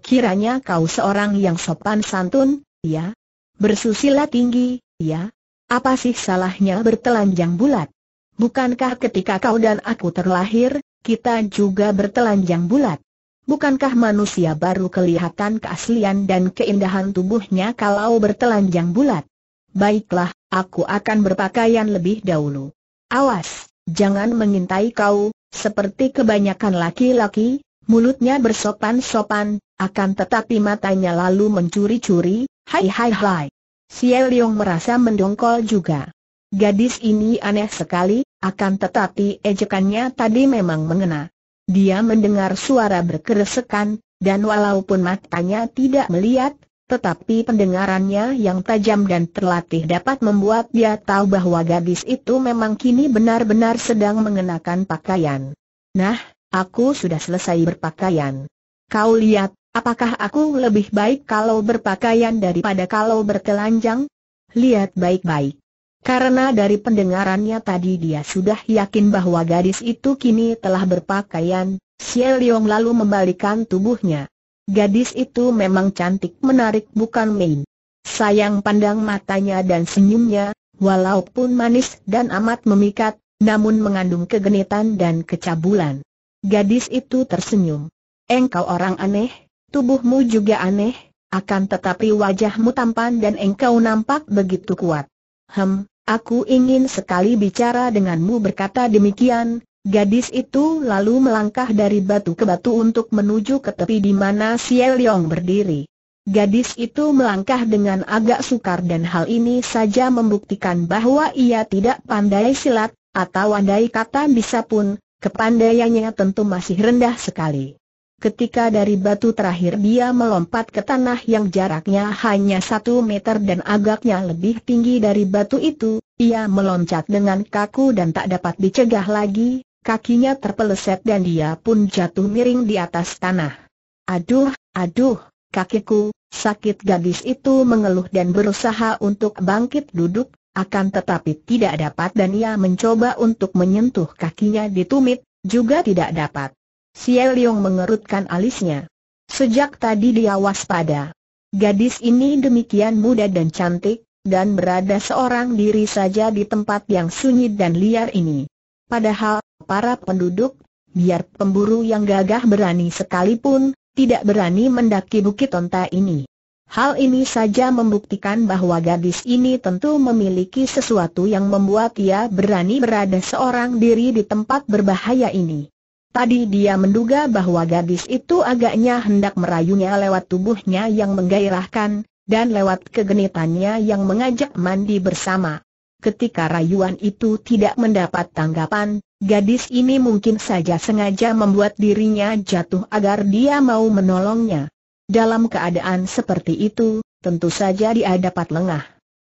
Kiranya kau seorang yang sopan santun, ya? Bersusila tinggi, ya? Apa sih salahnya bertelanjang bulat? Bukankah ketika kau dan aku terlahir, kita juga bertelanjang bulat? Bukankah manusia baru kelihatan keaslian dan keindahan tubuhnya kalau bertelanjang bulat? Baiklah, aku akan berpakaian lebih dahulu. Awas, jangan mengintai kau, seperti kebanyakan laki-laki, mulutnya bersopan-sopan, akan tetapi matanya lalu mencuri-curi, hai hai hai. Xie Leong merasa mendongkol juga. Gadis ini aneh sekali, akan tetapi ejekannya tadi memang mengena. Dia mendengar suara berkeresekan, dan walaupun matanya tidak melihat, tetapi pendengarannya yang tajam dan terlatih dapat membuat dia tahu bahwa gadis itu memang kini benar-benar sedang mengenakan pakaian. Nah, aku sudah selesai berpakaian. Kau lihat, apakah aku lebih baik kalau berpakaian daripada kalau bertelanjang? Lihat baik-baik. Karena dari pendengarannya tadi dia sudah yakin bahwa gadis itu kini telah berpakaian, Xie Liong lalu membalikkan tubuhnya. Gadis itu memang cantik menarik bukan main. Sayang pandang matanya dan senyumnya, walaupun manis dan amat memikat, namun mengandung kegenitan dan kecabulan. Gadis itu tersenyum. Engkau orang aneh, tubuhmu juga aneh, akan tetapi wajahmu tampan dan engkau nampak begitu kuat. Hem, aku ingin sekali bicara denganmu berkata demikian, Gadis itu lalu melangkah dari batu ke batu untuk menuju ke tepi di mana Siel Leong berdiri. Gadis itu melangkah dengan agak sukar dan hal ini saja membuktikan bahwa ia tidak pandai silat, atau andai kata bisa pun, kepandaiannya tentu masih rendah sekali. Ketika dari batu terakhir dia melompat ke tanah yang jaraknya hanya satu meter dan agaknya lebih tinggi dari batu itu, ia meloncat dengan kaku dan tak dapat dicegah lagi, kakinya terpeleset dan dia pun jatuh miring di atas tanah. Aduh, aduh, kakiku, sakit gadis itu mengeluh dan berusaha untuk bangkit duduk, akan tetapi tidak dapat dan ia mencoba untuk menyentuh kakinya di tumit, juga tidak dapat. Xie Leong mengerutkan alisnya. Sejak tadi dia waspada. Gadis ini demikian muda dan cantik, dan berada seorang diri saja di tempat yang sunyi dan liar ini. Padahal, para penduduk, biar pemburu yang gagah berani sekalipun, tidak berani mendaki Bukit Onta ini. Hal ini saja membuktikan bahwa gadis ini tentu memiliki sesuatu yang membuat ia berani berada seorang diri di tempat berbahaya ini. Tadi dia menduga bahwa gadis itu agaknya hendak merayunya lewat tubuhnya yang menggairahkan, dan lewat kegenitannya yang mengajak mandi bersama. Ketika rayuan itu tidak mendapat tanggapan, Gadis ini mungkin saja sengaja membuat dirinya jatuh agar dia mau menolongnya. Dalam keadaan seperti itu, tentu saja dia dapat lengah.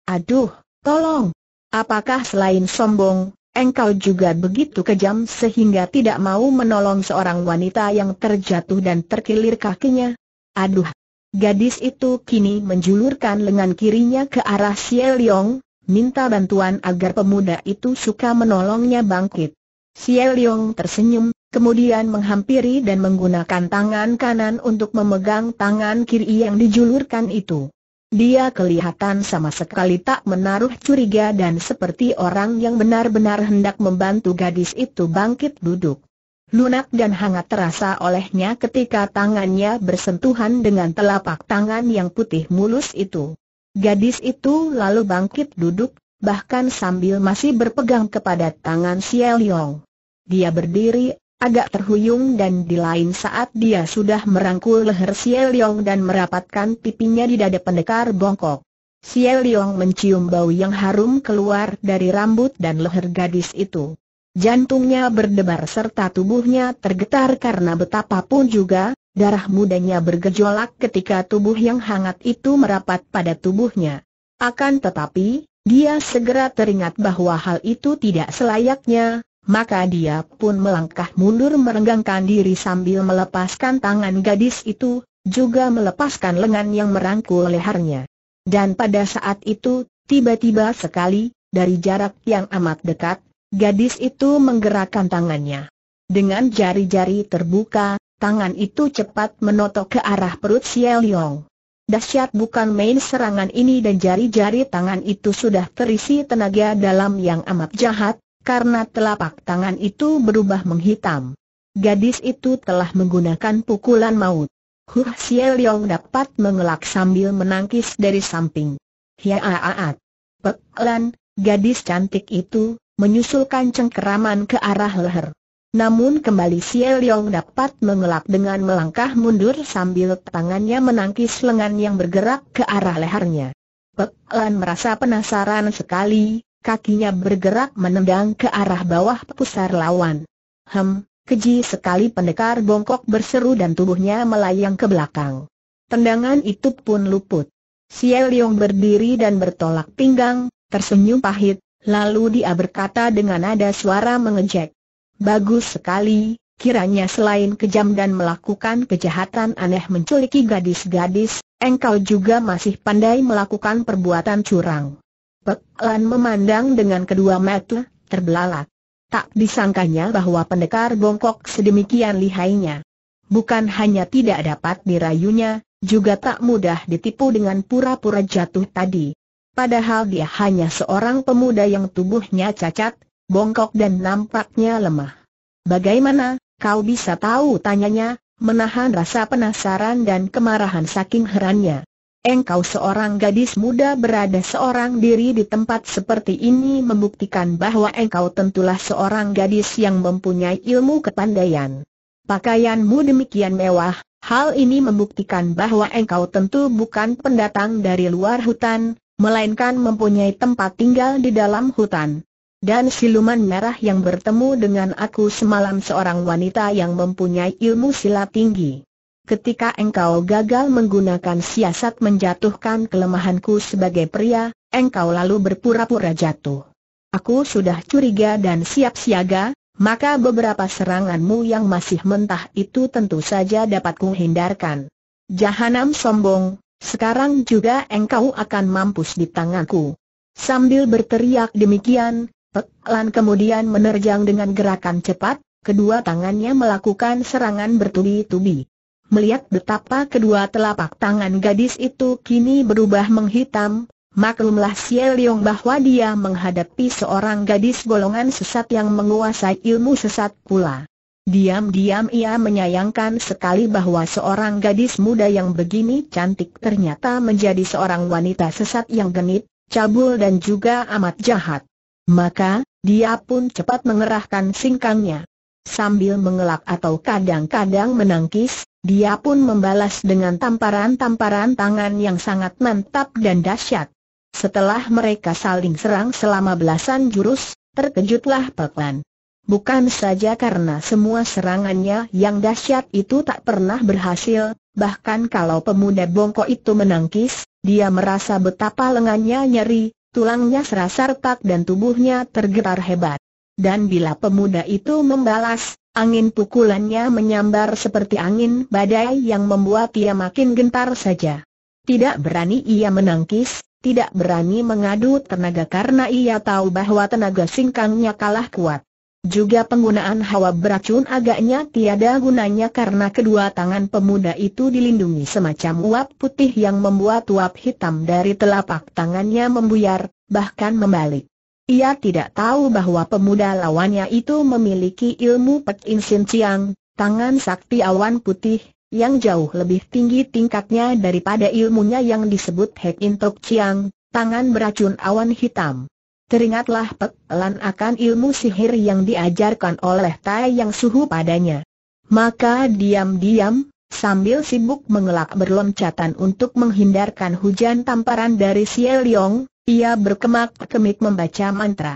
Aduh, tolong! Apakah selain sombong, engkau juga begitu kejam sehingga tidak mau menolong seorang wanita yang terjatuh dan terkilir kakinya? Aduh! Gadis itu kini menjulurkan lengan kirinya ke arah Xie Liong, minta bantuan agar pemuda itu suka menolongnya bangkit. Xie tersenyum, kemudian menghampiri dan menggunakan tangan kanan untuk memegang tangan kiri yang dijulurkan itu. Dia kelihatan sama sekali tak menaruh curiga dan seperti orang yang benar-benar hendak membantu gadis itu bangkit duduk. Lunak dan hangat terasa olehnya ketika tangannya bersentuhan dengan telapak tangan yang putih mulus itu. Gadis itu lalu bangkit duduk, bahkan sambil masih berpegang kepada tangan Xie Liang. Dia berdiri, agak terhuyung dan di lain saat dia sudah merangkul leher Xie Liong dan merapatkan pipinya di dada pendekar bongkok. Xie Liong mencium bau yang harum keluar dari rambut dan leher gadis itu. Jantungnya berdebar serta tubuhnya tergetar karena betapapun juga, darah mudanya bergejolak ketika tubuh yang hangat itu merapat pada tubuhnya. Akan tetapi, dia segera teringat bahwa hal itu tidak selayaknya, maka dia pun melangkah mundur merenggangkan diri sambil melepaskan tangan gadis itu, juga melepaskan lengan yang merangkul lehernya. Dan pada saat itu, tiba-tiba sekali, dari jarak yang amat dekat, gadis itu menggerakkan tangannya. Dengan jari-jari terbuka, tangan itu cepat menotok ke arah perut Xiao Long. Dahsyat bukan main serangan ini dan jari-jari tangan itu sudah terisi tenaga dalam yang amat jahat, karena telapak tangan itu berubah menghitam. Gadis itu telah menggunakan pukulan maut. Huh Xie Yong dapat mengelak sambil menangkis dari samping. Hiaaat. Pek Lan, gadis cantik itu, menyusulkan cengkeraman ke arah leher. Namun kembali Xie Yong dapat mengelak dengan melangkah mundur sambil tangannya menangkis lengan yang bergerak ke arah lehernya. Pek merasa penasaran sekali, kakinya bergerak menendang ke arah bawah pusar lawan. Hem, keji sekali pendekar bongkok berseru dan tubuhnya melayang ke belakang. Tendangan itu pun luput. Xiao berdiri dan bertolak pinggang, tersenyum pahit, lalu dia berkata dengan nada suara mengejek. Bagus sekali, Kiranya selain kejam dan melakukan kejahatan aneh menculiki gadis-gadis, engkau juga masih pandai melakukan perbuatan curang. Pek Lan memandang dengan kedua mata, terbelalak. Tak disangkanya bahwa pendekar bongkok sedemikian lihainya. Bukan hanya tidak dapat dirayunya, juga tak mudah ditipu dengan pura-pura jatuh tadi. Padahal dia hanya seorang pemuda yang tubuhnya cacat, bongkok dan nampaknya lemah. Bagaimana, kau bisa tahu tanyanya, menahan rasa penasaran dan kemarahan saking herannya. Engkau seorang gadis muda berada seorang diri di tempat seperti ini membuktikan bahwa engkau tentulah seorang gadis yang mempunyai ilmu kepandaian. Pakaianmu demikian mewah, hal ini membuktikan bahwa engkau tentu bukan pendatang dari luar hutan, melainkan mempunyai tempat tinggal di dalam hutan. Dan siluman merah yang bertemu dengan aku semalam seorang wanita yang mempunyai ilmu silat tinggi ketika engkau gagal menggunakan siasat menjatuhkan kelemahanku sebagai pria, engkau lalu berpura-pura jatuh. Aku sudah curiga dan siap siaga, maka beberapa seranganmu yang masih mentah itu tentu saja dapat kuhindarkan. Jahanam sombong, sekarang juga engkau akan mampus di tanganku. Sambil berteriak demikian, Pek Lan kemudian menerjang dengan gerakan cepat, kedua tangannya melakukan serangan bertubi-tubi. Melihat betapa kedua telapak tangan gadis itu kini berubah menghitam, maklumlah Xie Leong bahwa dia menghadapi seorang gadis golongan sesat yang menguasai ilmu sesat pula. Diam-diam ia menyayangkan sekali bahwa seorang gadis muda yang begini cantik ternyata menjadi seorang wanita sesat yang genit, cabul dan juga amat jahat. Maka, dia pun cepat mengerahkan singkangnya. Sambil mengelak atau kadang-kadang menangkis, dia pun membalas dengan tamparan-tamparan tangan yang sangat mantap dan dahsyat. Setelah mereka saling serang selama belasan jurus, terkejutlah Peklan. Bukan saja karena semua serangannya yang dahsyat itu tak pernah berhasil, bahkan kalau pemuda bongkok itu menangkis, dia merasa betapa lengannya nyeri, tulangnya serasa retak dan tubuhnya tergetar hebat. Dan bila pemuda itu membalas, Angin pukulannya menyambar seperti angin badai yang membuat ia makin gentar saja. Tidak berani ia menangkis, tidak berani mengadu tenaga karena ia tahu bahwa tenaga singkangnya kalah kuat. Juga penggunaan hawa beracun agaknya tiada gunanya karena kedua tangan pemuda itu dilindungi semacam uap putih yang membuat uap hitam dari telapak tangannya membuyar, bahkan membalik. Ia tidak tahu bahwa pemuda lawannya itu memiliki ilmu Pek In Sin Chiang, tangan sakti awan putih, yang jauh lebih tinggi tingkatnya daripada ilmunya yang disebut Hek In Tok Chiang, tangan beracun awan hitam. Teringatlah Pek Lan akan ilmu sihir yang diajarkan oleh Tai Yang Suhu padanya. Maka diam-diam, sambil sibuk mengelak berloncatan untuk menghindarkan hujan tamparan dari Xie Liong, ia berkemak-kemik membaca mantra.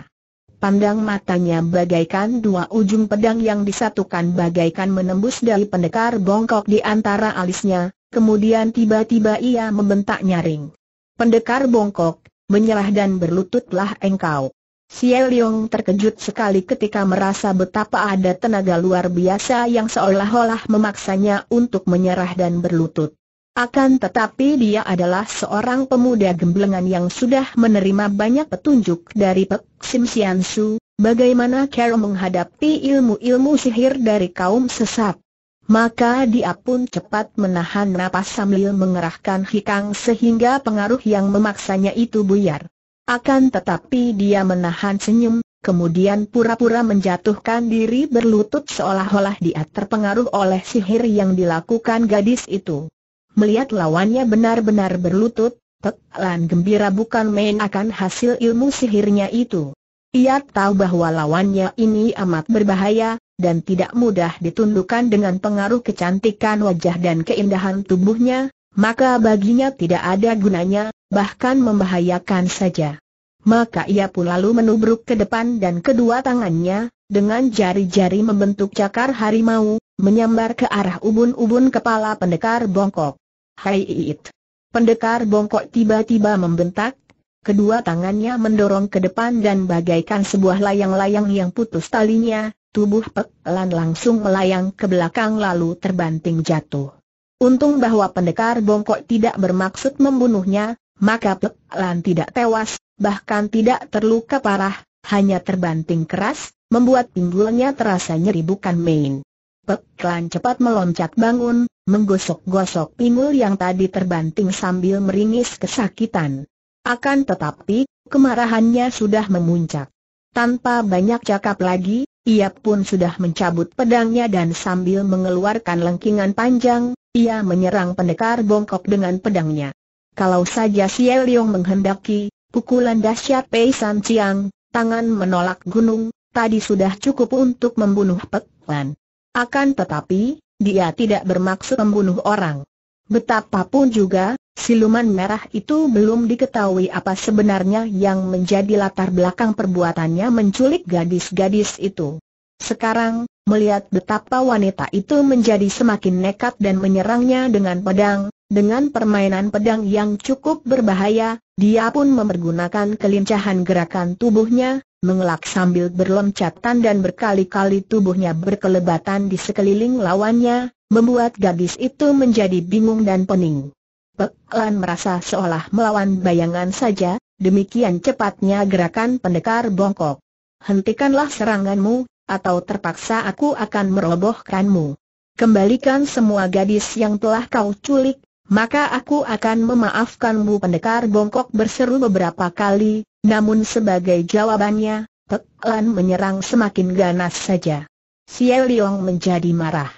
Pandang matanya bagaikan dua ujung pedang yang disatukan bagaikan menembus dari pendekar bongkok di antara alisnya, kemudian tiba-tiba ia membentak nyaring. Pendekar bongkok, menyerah dan berlututlah engkau. Xiao Leong terkejut sekali ketika merasa betapa ada tenaga luar biasa yang seolah-olah memaksanya untuk menyerah dan berlutut. Akan tetapi dia adalah seorang pemuda gemblengan yang sudah menerima banyak petunjuk dari Pek Sim Sian Su, bagaimana Carol menghadapi ilmu-ilmu sihir dari kaum sesat. Maka dia pun cepat menahan napas sambil mengerahkan hikang sehingga pengaruh yang memaksanya itu buyar. Akan tetapi dia menahan senyum, kemudian pura-pura menjatuhkan diri berlutut seolah-olah dia terpengaruh oleh sihir yang dilakukan gadis itu. Melihat lawannya benar-benar berlutut, Tek Lan gembira bukan main akan hasil ilmu sihirnya itu. Ia tahu bahwa lawannya ini amat berbahaya, dan tidak mudah ditundukkan dengan pengaruh kecantikan wajah dan keindahan tubuhnya, maka baginya tidak ada gunanya, bahkan membahayakan saja. Maka ia pun lalu menubruk ke depan dan kedua tangannya, dengan jari-jari membentuk cakar harimau, menyambar ke arah ubun-ubun kepala pendekar bongkok. Hai Iit. Pendekar bongkok tiba-tiba membentak, kedua tangannya mendorong ke depan dan bagaikan sebuah layang-layang yang putus talinya, tubuh Pek Lan langsung melayang ke belakang lalu terbanting jatuh. Untung bahwa pendekar bongkok tidak bermaksud membunuhnya, maka Pek Lan tidak tewas, bahkan tidak terluka parah, hanya terbanting keras, membuat pinggulnya terasa nyeri bukan main. Pek Lan cepat meloncat bangun, menggosok-gosok pinggul yang tadi terbanting sambil meringis kesakitan. Akan tetapi, kemarahannya sudah memuncak. Tanpa banyak cakap lagi, ia pun sudah mencabut pedangnya dan sambil mengeluarkan lengkingan panjang, ia menyerang pendekar bongkok dengan pedangnya. Kalau saja si Yong menghendaki, pukulan dahsyat Pei San Chiang, tangan menolak gunung, tadi sudah cukup untuk membunuh Pek Lan. Akan tetapi, dia tidak bermaksud membunuh orang. Betapapun juga, siluman merah itu belum diketahui apa sebenarnya yang menjadi latar belakang perbuatannya menculik gadis-gadis itu. Sekarang, melihat betapa wanita itu menjadi semakin nekat dan menyerangnya dengan pedang, dengan permainan pedang yang cukup berbahaya, dia pun mempergunakan kelincahan gerakan tubuhnya, mengelak sambil berloncatan dan berkali-kali tubuhnya berkelebatan di sekeliling lawannya, membuat gadis itu menjadi bingung dan pening. Peklan merasa seolah melawan bayangan saja, demikian cepatnya gerakan pendekar bongkok. Hentikanlah seranganmu, atau terpaksa aku akan merobohkanmu. Kembalikan semua gadis yang telah kau culik, maka aku akan memaafkanmu pendekar bongkok berseru beberapa kali, namun sebagai jawabannya, Pek Lan menyerang semakin ganas saja. Xie Liong menjadi marah.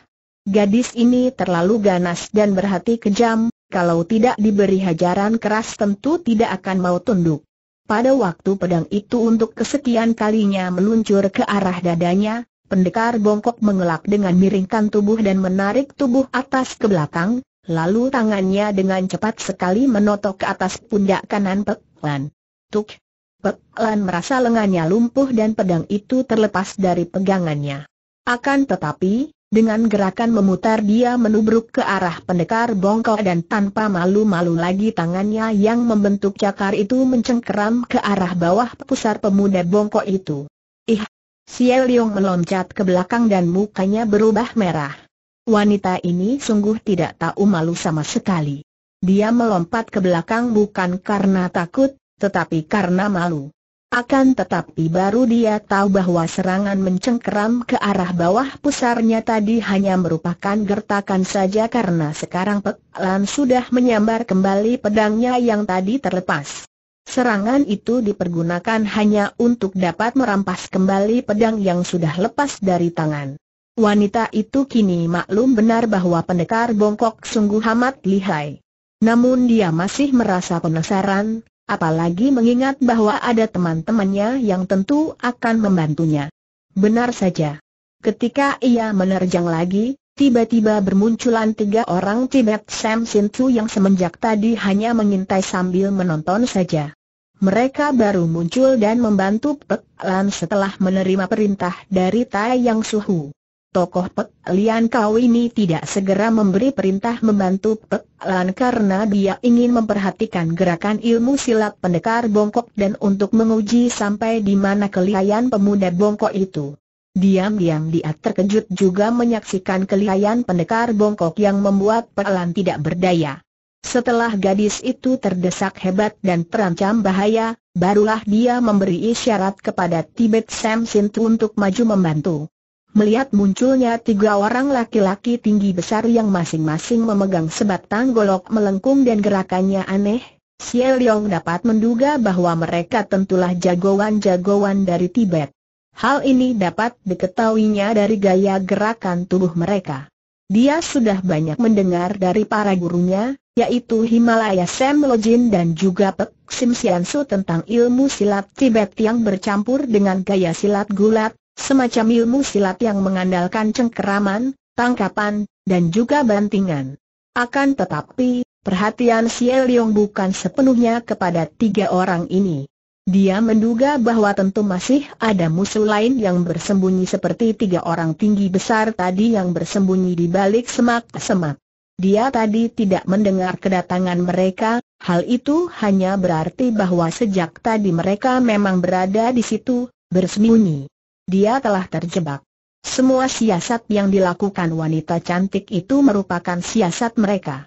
Gadis ini terlalu ganas dan berhati kejam, kalau tidak diberi hajaran keras tentu tidak akan mau tunduk. Pada waktu pedang itu untuk kesekian kalinya meluncur ke arah dadanya, pendekar bongkok mengelak dengan miringkan tubuh dan menarik tubuh atas ke belakang, Lalu tangannya dengan cepat sekali menotok ke atas pundak kanan Pek Lan. Tuk! Pek Lan merasa lengannya lumpuh dan pedang itu terlepas dari pegangannya. Akan tetapi, dengan gerakan memutar dia menubruk ke arah pendekar bongkok dan tanpa malu-malu lagi tangannya yang membentuk cakar itu mencengkeram ke arah bawah pusar pemuda bongkok itu. Ih! Xie Leong meloncat ke belakang dan mukanya berubah merah. Wanita ini sungguh tidak tahu malu sama sekali. Dia melompat ke belakang bukan karena takut, tetapi karena malu. Akan tetapi baru dia tahu bahwa serangan mencengkeram ke arah bawah pusarnya tadi hanya merupakan gertakan saja karena sekarang Pek Lan sudah menyambar kembali pedangnya yang tadi terlepas. Serangan itu dipergunakan hanya untuk dapat merampas kembali pedang yang sudah lepas dari tangan. Wanita itu kini maklum benar bahwa pendekar bongkok sungguh amat lihai. Namun dia masih merasa penasaran, apalagi mengingat bahwa ada teman-temannya yang tentu akan membantunya. Benar saja. Ketika ia menerjang lagi, Tiba-tiba bermunculan tiga orang Tibet Sam Sintu Chu yang semenjak tadi hanya mengintai sambil menonton saja. Mereka baru muncul dan membantu Pek Lan setelah menerima perintah dari Tai Yang Suhu. Tokoh Pek Lian kau ini tidak segera memberi perintah membantu Pek Lian karena dia ingin memperhatikan gerakan ilmu silat pendekar bongkok dan untuk menguji sampai di mana kelihayan pemuda bongkok itu. Diam-diam dia terkejut juga menyaksikan kelihayan pendekar bongkok yang membuat Pek Lian tidak berdaya. Setelah gadis itu terdesak hebat dan terancam bahaya, barulah dia memberi isyarat kepada Tibet Sam Sintu untuk maju membantu melihat munculnya tiga orang laki-laki tinggi besar yang masing-masing memegang sebatang golok melengkung dan gerakannya aneh, Xie Liang dapat menduga bahwa mereka tentulah jagoan-jagoan dari Tibet. Hal ini dapat diketahuinya dari gaya gerakan tubuh mereka. Dia sudah banyak mendengar dari para gurunya, yaitu Himalaya Sam Lojin dan juga Pek Sim Siansu tentang ilmu silat Tibet yang bercampur dengan gaya silat gulat, Semacam ilmu silat yang mengandalkan cengkeraman, tangkapan, dan juga bantingan. Akan tetapi, perhatian Xie Yong bukan sepenuhnya kepada tiga orang ini. Dia menduga bahwa tentu masih ada musuh lain yang bersembunyi seperti tiga orang tinggi besar tadi yang bersembunyi di balik semak-semak. Dia tadi tidak mendengar kedatangan mereka, hal itu hanya berarti bahwa sejak tadi mereka memang berada di situ, bersembunyi. Dia telah terjebak. Semua siasat yang dilakukan wanita cantik itu merupakan siasat mereka.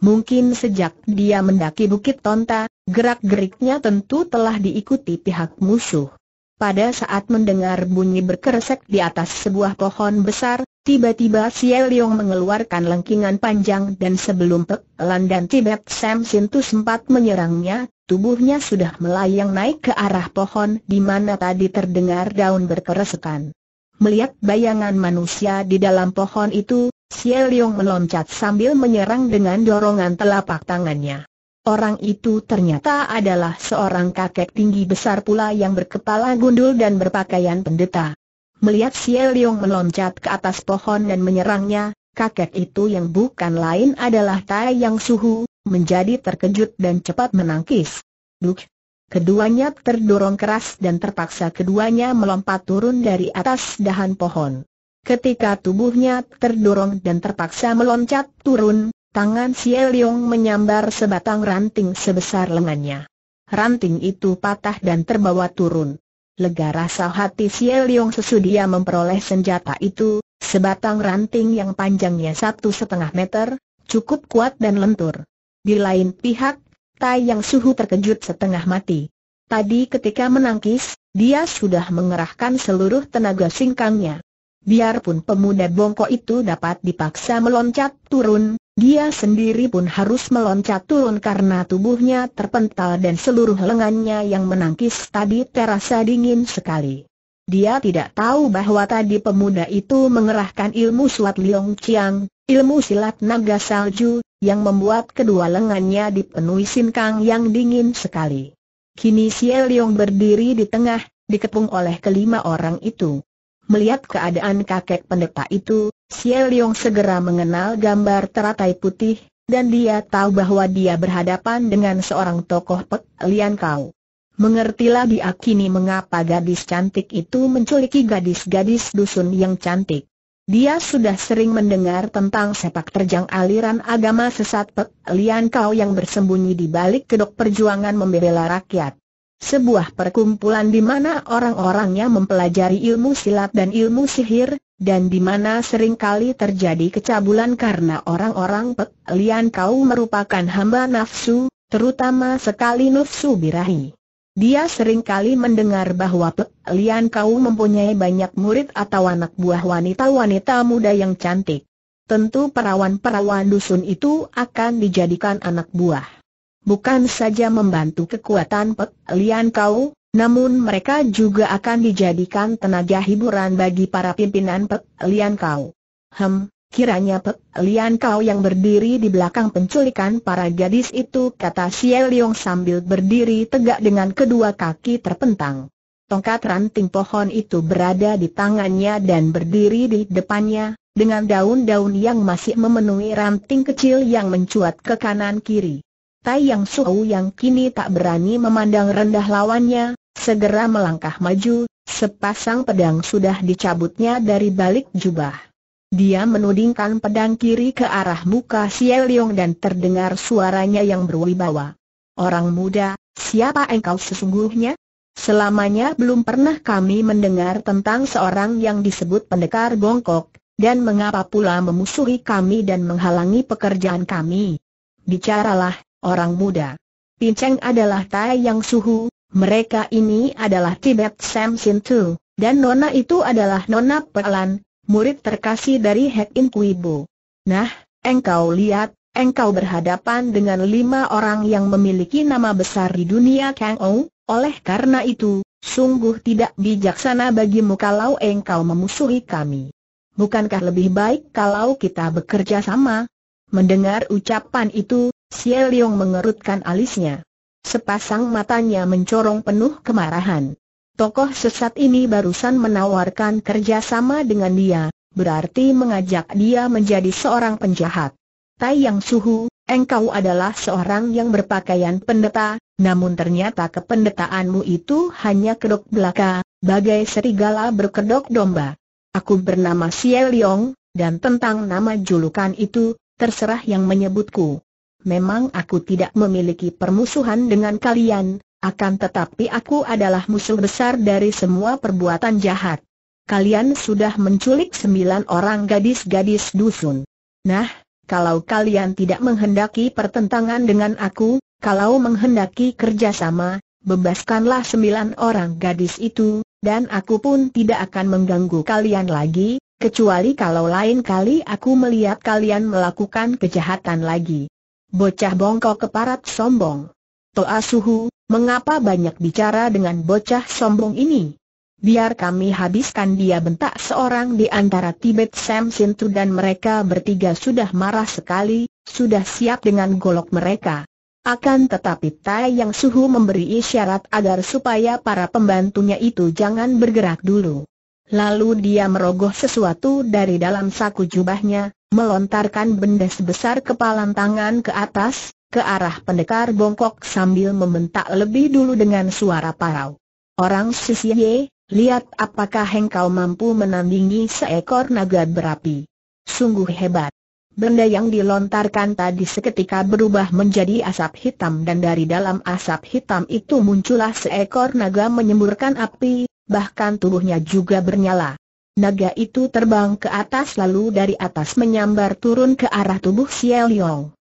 Mungkin sejak dia mendaki Bukit Tonta, gerak-geriknya tentu telah diikuti pihak musuh. Pada saat mendengar bunyi berkeresek di atas sebuah pohon besar, tiba-tiba Xie Yong mengeluarkan lengkingan panjang dan sebelum Pek Lan dan Tibet Sam Sintu sempat menyerangnya, tubuhnya sudah melayang naik ke arah pohon di mana tadi terdengar daun berkeresekan. Melihat bayangan manusia di dalam pohon itu, Xie Yong meloncat sambil menyerang dengan dorongan telapak tangannya. Orang itu ternyata adalah seorang kakek tinggi besar pula yang berkepala gundul dan berpakaian pendeta. Melihat Xie Liang meloncat ke atas pohon dan menyerangnya, kakek itu yang bukan lain adalah Tai Yang Suhu, menjadi terkejut dan cepat menangkis. Duk! Keduanya terdorong keras dan terpaksa keduanya melompat turun dari atas dahan pohon. Ketika tubuhnya terdorong dan terpaksa meloncat turun, Tangan Xie Yong menyambar sebatang ranting sebesar lengannya. Ranting itu patah dan terbawa turun. Lega rasa hati Xie Yong sesudia memperoleh senjata itu, sebatang ranting yang panjangnya satu setengah meter, cukup kuat dan lentur. Di lain pihak, Tai Yang Suhu terkejut setengah mati. Tadi ketika menangkis, dia sudah mengerahkan seluruh tenaga singkangnya. Biarpun pemuda bongkok itu dapat dipaksa meloncat turun, dia sendiri pun harus meloncat turun karena tubuhnya terpental dan seluruh lengannya yang menangkis tadi terasa dingin sekali. Dia tidak tahu bahwa tadi pemuda itu mengerahkan ilmu suat Liong Ciang, ilmu silat naga salju, yang membuat kedua lengannya dipenuhi sinkang yang dingin sekali. Kini Xie Liong berdiri di tengah, dikepung oleh kelima orang itu. Melihat keadaan kakek pendeta itu, Xie Leong segera mengenal gambar teratai putih, dan dia tahu bahwa dia berhadapan dengan seorang tokoh Pek Lian Kau. Mengertilah dia kini mengapa gadis cantik itu menculiki gadis-gadis dusun yang cantik. Dia sudah sering mendengar tentang sepak terjang aliran agama sesat Pek Lian Kau yang bersembunyi di balik kedok perjuangan membela rakyat sebuah perkumpulan di mana orang-orangnya mempelajari ilmu silat dan ilmu sihir, dan di mana seringkali terjadi kecabulan karena orang-orang pelian Kau merupakan hamba nafsu, terutama sekali nafsu birahi. Dia seringkali mendengar bahwa pelian Kau mempunyai banyak murid atau anak buah wanita-wanita muda yang cantik. Tentu perawan-perawan dusun itu akan dijadikan anak buah bukan saja membantu kekuatan Pek Lian Kau, namun mereka juga akan dijadikan tenaga hiburan bagi para pimpinan Pek Lian Kau. Hem, kiranya Pek Lian Kau yang berdiri di belakang penculikan para gadis itu kata Xie Leong sambil berdiri tegak dengan kedua kaki terpentang. Tongkat ranting pohon itu berada di tangannya dan berdiri di depannya, dengan daun-daun yang masih memenuhi ranting kecil yang mencuat ke kanan kiri. Tai Yang Suhu yang kini tak berani memandang rendah lawannya, segera melangkah maju, sepasang pedang sudah dicabutnya dari balik jubah. Dia menudingkan pedang kiri ke arah muka Xie Leong dan terdengar suaranya yang berwibawa. Orang muda, siapa engkau sesungguhnya? Selamanya belum pernah kami mendengar tentang seorang yang disebut pendekar gongkok, dan mengapa pula memusuhi kami dan menghalangi pekerjaan kami? Bicaralah, orang muda. Pinceng adalah Tai Yang Suhu, mereka ini adalah Tibet Sam Sin Tu, dan Nona itu adalah Nona Pelan, murid terkasih dari Hek In Kui Bu. Nah, engkau lihat, engkau berhadapan dengan lima orang yang memiliki nama besar di dunia Kang Ou, oleh karena itu, sungguh tidak bijaksana bagimu kalau engkau memusuhi kami. Bukankah lebih baik kalau kita bekerja sama? Mendengar ucapan itu, Xie Liong mengerutkan alisnya. Sepasang matanya mencorong penuh kemarahan. Tokoh sesat ini barusan menawarkan kerjasama dengan dia, berarti mengajak dia menjadi seorang penjahat. Tai Yang Suhu, engkau adalah seorang yang berpakaian pendeta, namun ternyata kependetaanmu itu hanya kedok belaka, bagai serigala berkedok domba. Aku bernama Xie Liong, dan tentang nama julukan itu, terserah yang menyebutku memang aku tidak memiliki permusuhan dengan kalian, akan tetapi aku adalah musuh besar dari semua perbuatan jahat. Kalian sudah menculik sembilan orang gadis-gadis dusun. Nah, kalau kalian tidak menghendaki pertentangan dengan aku, kalau menghendaki kerjasama, bebaskanlah sembilan orang gadis itu, dan aku pun tidak akan mengganggu kalian lagi, kecuali kalau lain kali aku melihat kalian melakukan kejahatan lagi. Bocah bongkok keparat sombong. Toa Suhu, mengapa banyak bicara dengan bocah sombong ini? Biar kami habiskan dia bentak seorang di antara Tibet Sam Sintu dan mereka bertiga sudah marah sekali, sudah siap dengan golok mereka. Akan tetapi Tai Yang Suhu memberi isyarat agar supaya para pembantunya itu jangan bergerak dulu. Lalu dia merogoh sesuatu dari dalam saku jubahnya, melontarkan benda sebesar kepalan tangan ke atas, ke arah pendekar bongkok sambil membentak lebih dulu dengan suara parau. Orang Sisiye, lihat apakah engkau mampu menandingi seekor naga berapi. Sungguh hebat. Benda yang dilontarkan tadi seketika berubah menjadi asap hitam dan dari dalam asap hitam itu muncullah seekor naga menyemburkan api, bahkan tubuhnya juga bernyala. Naga itu terbang ke atas lalu dari atas menyambar turun ke arah tubuh Xiao Long.